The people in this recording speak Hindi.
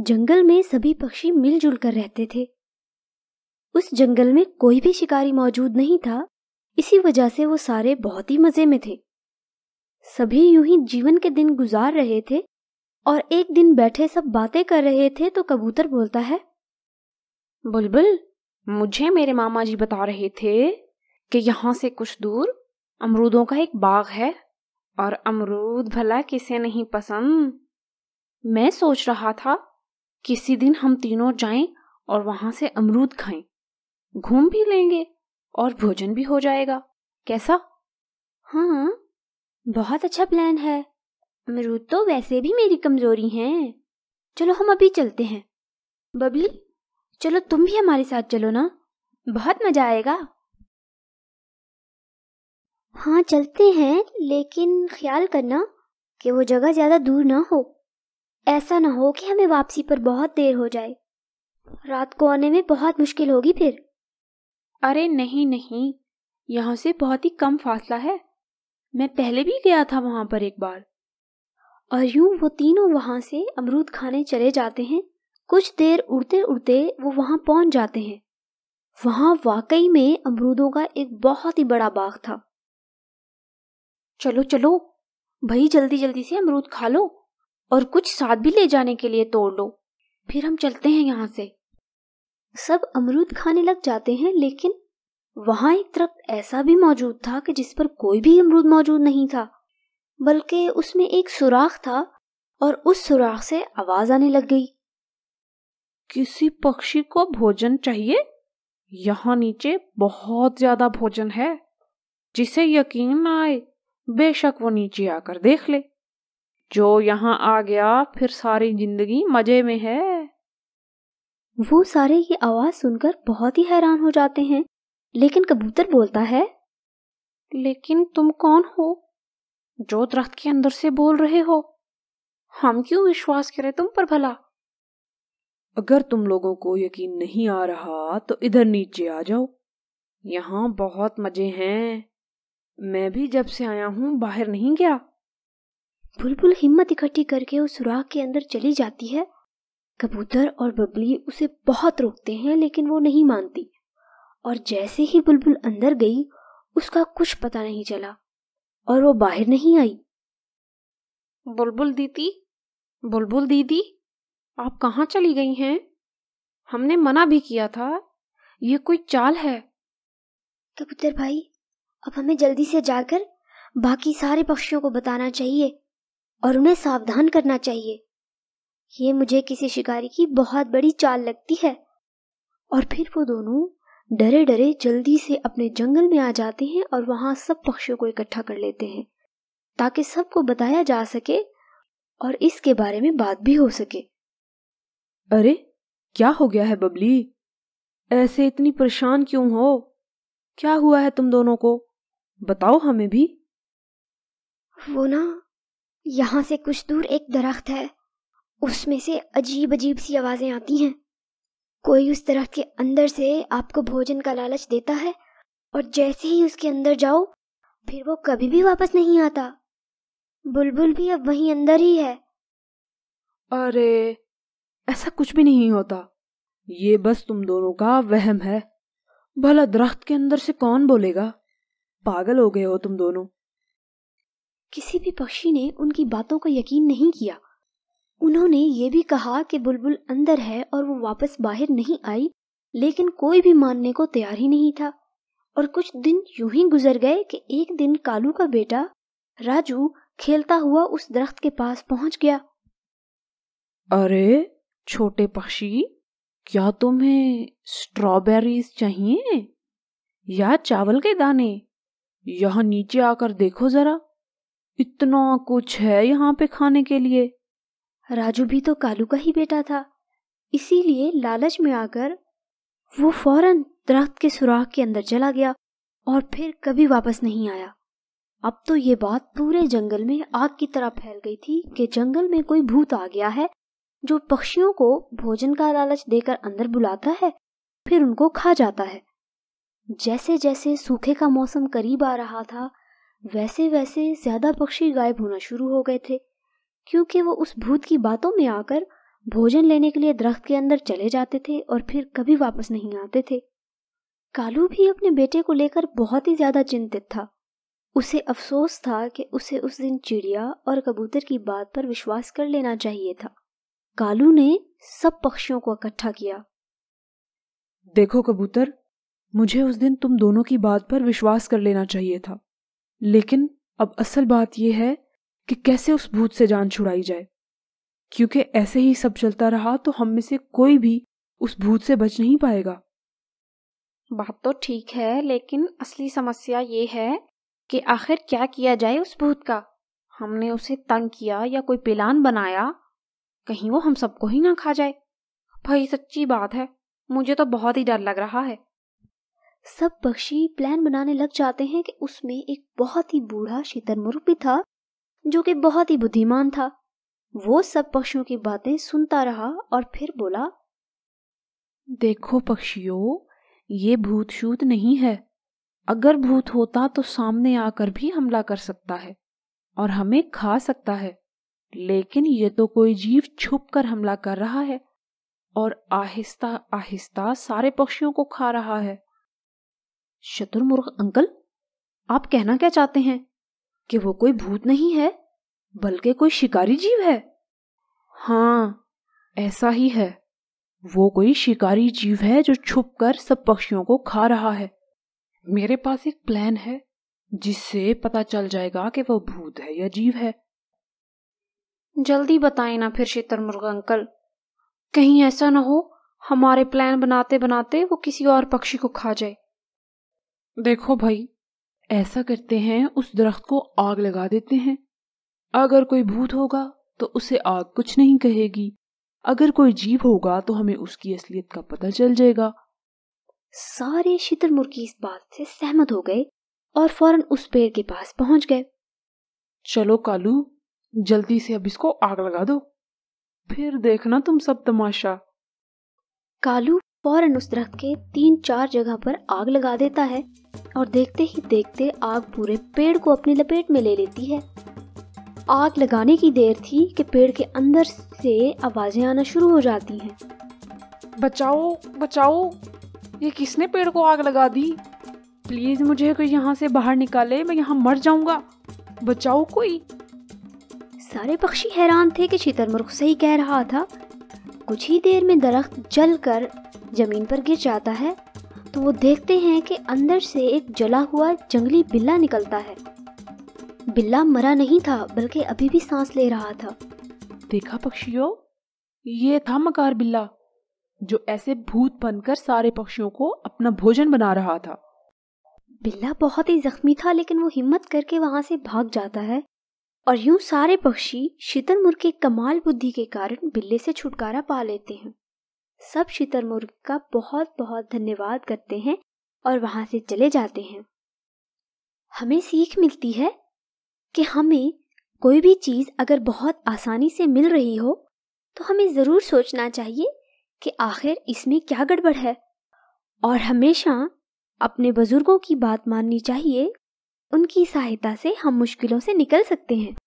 जंगल में सभी पक्षी मिलजुल कर रहते थे उस जंगल में कोई भी शिकारी मौजूद नहीं था इसी वजह से वो सारे बहुत ही मजे में थे सभी यूं ही जीवन के दिन गुजार रहे थे और एक दिन बैठे सब बातें कर रहे थे तो कबूतर बोलता है बुलबुल मुझे मेरे मामा जी बता रहे थे कि यहाँ से कुछ दूर अमरूदों का एक बाग है और अमरूद भला किसे नहीं पसंद मैं सोच रहा था किसी दिन हम तीनों जाएं और वहां से अमरूद खाएं घूम भी लेंगे और भोजन भी हो जाएगा कैसा हाँ बहुत अच्छा प्लान है अमरूद तो वैसे भी मेरी कमजोरी है चलो हम अभी चलते हैं बबली चलो तुम भी हमारे साथ चलो ना बहुत मजा आएगा हाँ चलते हैं लेकिन ख्याल करना कि वो जगह ज्यादा दूर ना हो ऐसा ना हो कि हमें वापसी पर बहुत देर हो जाए रात को आने में बहुत मुश्किल होगी फिर अरे नहीं नहीं यहाँ से बहुत ही कम फासला है मैं पहले भी गया था वहां पर एक बार और यूं वो तीनों वहां से अमरूद खाने चले जाते हैं कुछ देर उड़ते उड़ते वो वहां पहुंच जाते हैं वहां वाकई में अमरूदों का एक बहुत ही बड़ा बाग था चलो चलो भाई जल्दी जल्दी से अमरूद खा लो और कुछ साथ भी ले जाने के लिए तोड़ लो फिर हम चलते हैं यहाँ से सब अमरूद खाने लग जाते हैं लेकिन वहां एक तरफ ऐसा भी मौजूद था कि जिस पर कोई भी अमरूद मौजूद नहीं था बल्कि उसमें एक सुराख था और उस सुराख से आवाज आने लग गई किसी पक्षी को भोजन चाहिए यहाँ नीचे बहुत ज्यादा भोजन है जिसे यकीन आए बेशक वो नीचे आकर देख ले जो यहाँ आ गया फिर सारी जिंदगी मजे में है वो सारे ये आवाज सुनकर बहुत ही हैरान हो जाते हैं लेकिन कबूतर बोलता है लेकिन तुम कौन हो जो दरख्त के अंदर से बोल रहे हो हम क्यों विश्वास करें तुम पर भला अगर तुम लोगों को यकीन नहीं आ रहा तो इधर नीचे आ जाओ यहाँ बहुत मजे हैं मैं भी जब से आया हूँ बाहर नहीं गया बुलबुल हिम्मत इकट्ठी करके उस सुराख के अंदर चली जाती है कबूतर और बबली उसे बहुत रोकते हैं लेकिन वो नहीं मानती और जैसे ही बुलबुल अंदर गई उसका कुछ पता नहीं चला और वो बाहर नहीं आई बुलबुल दीदी बुलबुल दीदी आप कहाँ चली गई हैं हमने मना भी किया था ये कोई चाल है कबूतर भाई अब हमें जल्दी से जाकर बाकी सारे पक्षियों को बताना चाहिए और उन्हें सावधान करना चाहिए ये मुझे किसी शिकारी की बहुत बड़ी चाल लगती है और फिर वो दोनों डरे डरे जल्दी से अपने जंगल में आ जाते हैं और वहां सब पक्षियों को इकट्ठा कर लेते हैं ताकि सबको बताया जा सके और इसके बारे में बात भी हो सके अरे क्या हो गया है बबली ऐसे इतनी परेशान क्यों हो क्या हुआ है तुम दोनों को बताओ हमें भी वो ना यहाँ से कुछ दूर एक दरख्त है उसमें से अजीब अजीब सी आवाज़ें आती हैं कोई उस दरख्त के अंदर से आपको भोजन का लालच देता है और जैसे ही उसके अंदर जाओ फिर वो कभी भी वापस नहीं आता बुलबुल भी अब वहीं अंदर ही है अरे ऐसा कुछ भी नहीं होता ये बस तुम दोनों का वहम है भला दरख्त के अंदर से कौन बोलेगा पागल हो गए हो तुम दोनों किसी भी पक्षी ने उनकी बातों का यकीन नहीं किया उन्होंने ये भी कहा कि बुलबुल अंदर है और वो वापस बाहर नहीं आई लेकिन कोई भी मानने को तैयार ही नहीं था और कुछ दिन यूं ही गुजर गए कि एक दिन कालू का बेटा राजू खेलता हुआ उस दरख्त के पास पहुंच गया अरे छोटे पक्षी क्या तुम्हें स्ट्रॉबेरीज चाहिए या चावल के दाने यहाँ नीचे आकर देखो जरा इतना कुछ है यहाँ पे खाने के लिए राजू भी तो कालू का ही बेटा था इसीलिए लालच में आकर वो फौरन दरख्त के सुराख के अंदर चला गया और फिर कभी वापस नहीं आया अब तो ये बात पूरे जंगल में आग की तरह फैल गई थी कि जंगल में कोई भूत आ गया है जो पक्षियों को भोजन का लालच देकर अंदर बुलाता है फिर उनको खा जाता है जैसे जैसे सूखे का मौसम करीब आ रहा था वैसे वैसे ज्यादा पक्षी गायब होना शुरू हो गए थे क्योंकि वो उस भूत की बातों में आकर भोजन लेने के लिए दरख्त के अंदर चले जाते थे और फिर कभी वापस नहीं आते थे कालू भी अपने बेटे को लेकर बहुत ही ज्यादा चिंतित था उसे अफसोस था कि उसे उस दिन चिड़िया और कबूतर की बात पर विश्वास कर लेना चाहिए था कालू ने सब पक्षियों को इकट्ठा किया देखो कबूतर मुझे उस दिन तुम दोनों की बात पर विश्वास कर लेना चाहिए था लेकिन अब असल बात यह है कि कैसे उस भूत से जान छुड़ाई जाए क्योंकि ऐसे ही सब चलता रहा तो हम में से कोई भी उस भूत से बच नहीं पाएगा बात तो ठीक है लेकिन असली समस्या ये है कि आखिर क्या किया जाए उस भूत का हमने उसे तंग किया या कोई प्लान बनाया कहीं वो हम सबको ही ना खा जाए भाई सच्ची बात है मुझे तो बहुत ही डर लग रहा है सब पक्षी प्लान बनाने लग जाते हैं कि उसमें एक बहुत ही बूढ़ा शीतलमुर्ग भी था जो कि बहुत ही बुद्धिमान था वो सब पक्षियों की बातें सुनता रहा और फिर बोला देखो पक्षियों ये भूत शूत नहीं है अगर भूत होता तो सामने आकर भी हमला कर सकता है और हमें खा सकता है लेकिन ये तो कोई जीव छुप कर हमला कर रहा है और आहिस्ता आहिस्ता सारे पक्षियों को खा रहा है शतुरमुर्ग अंकल आप कहना क्या चाहते हैं कि वो कोई भूत नहीं है बल्कि कोई शिकारी जीव है हाँ ऐसा ही है वो कोई शिकारी जीव है जो छुपकर सब पक्षियों को खा रहा है मेरे पास एक प्लान है जिससे पता चल जाएगा कि वह भूत है या जीव है जल्दी बताए ना फिर शीतलमुर्ग अंकल कहीं ऐसा ना हो हमारे प्लान बनाते बनाते वो किसी और पक्षी को खा जाए देखो भाई ऐसा करते हैं उस दरख्त को आग लगा देते हैं अगर कोई भूत होगा तो उसे आग कुछ नहीं कहेगी अगर कोई जीव होगा तो हमें उसकी असलियत का पता चल जाएगा सारे शितर मुर्गी इस बात से सहमत हो गए और फौरन उस पेड़ के पास पहुंच गए चलो कालू जल्दी से अब इसको आग लगा दो फिर देखना तुम सब तमाशा कालू फौरन उस दरख्त के तीन चार जगह पर आग लगा देता है और देखते ही देखते आग पूरे पेड़ को अपनी लपेट में ले लेती है आग लगाने की देर थी कि पेड़ के अंदर से आवाज़ें आना शुरू हो जाती हैं बचाओ बचाओ ये किसने पेड़ को आग लगा दी प्लीज़ मुझे कोई यहाँ से बाहर निकाले मैं यहाँ मर जाऊंगा बचाओ कोई सारे पक्षी हैरान थे कि छितर मुर्ख सही कह रहा था कुछ ही देर में दरख्त जल कर ज़मीन पर गिर जाता है तो वो देखते हैं कि अंदर से एक जला हुआ जंगली बिल्ला निकलता है बिल्ला मरा नहीं था बल्कि अभी भी सांस ले रहा था देखा पक्षियों ये था मकार बिल्ला जो ऐसे भूत बनकर सारे पक्षियों को अपना भोजन बना रहा था बिल्ला बहुत ही जख्मी था लेकिन वो हिम्मत करके वहां से भाग जाता है और यूं सारे पक्षी शीतलमुर के कमाल बुद्धि के कारण बिल्ले से छुटकारा पा लेते हैं सब मुर्ग का बहुत बहुत धन्यवाद करते हैं और वहां से चले जाते हैं हमें सीख मिलती है कि हमें कोई भी चीज़ अगर बहुत आसानी से मिल रही हो तो हमें ज़रूर सोचना चाहिए कि आखिर इसमें क्या गड़बड़ है और हमेशा अपने बुज़ुर्गों की बात माननी चाहिए उनकी सहायता से हम मुश्किलों से निकल सकते हैं